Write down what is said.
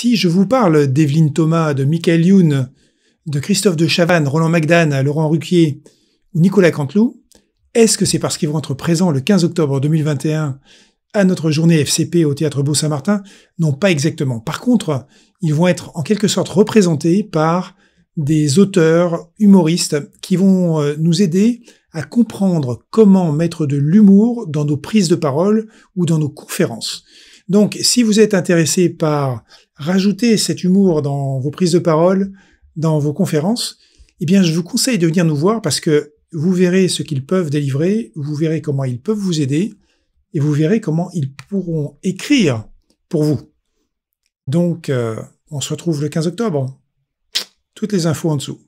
Si je vous parle d'Evelyne Thomas, de Michael Youn, de Christophe de Chavannes, Roland Magdan, Laurent Ruquier ou Nicolas Canteloup, est-ce que c'est parce qu'ils vont être présents le 15 octobre 2021 à notre journée FCP au théâtre Beau-Saint-Martin Non, pas exactement. Par contre, ils vont être en quelque sorte représentés par des auteurs humoristes qui vont euh, nous aider à comprendre comment mettre de l'humour dans nos prises de parole ou dans nos conférences. Donc, si vous êtes intéressé par rajouter cet humour dans vos prises de parole, dans vos conférences, eh bien, je vous conseille de venir nous voir parce que vous verrez ce qu'ils peuvent délivrer, vous verrez comment ils peuvent vous aider et vous verrez comment ils pourront écrire pour vous. Donc, euh, on se retrouve le 15 octobre. Toutes les infos en dessous.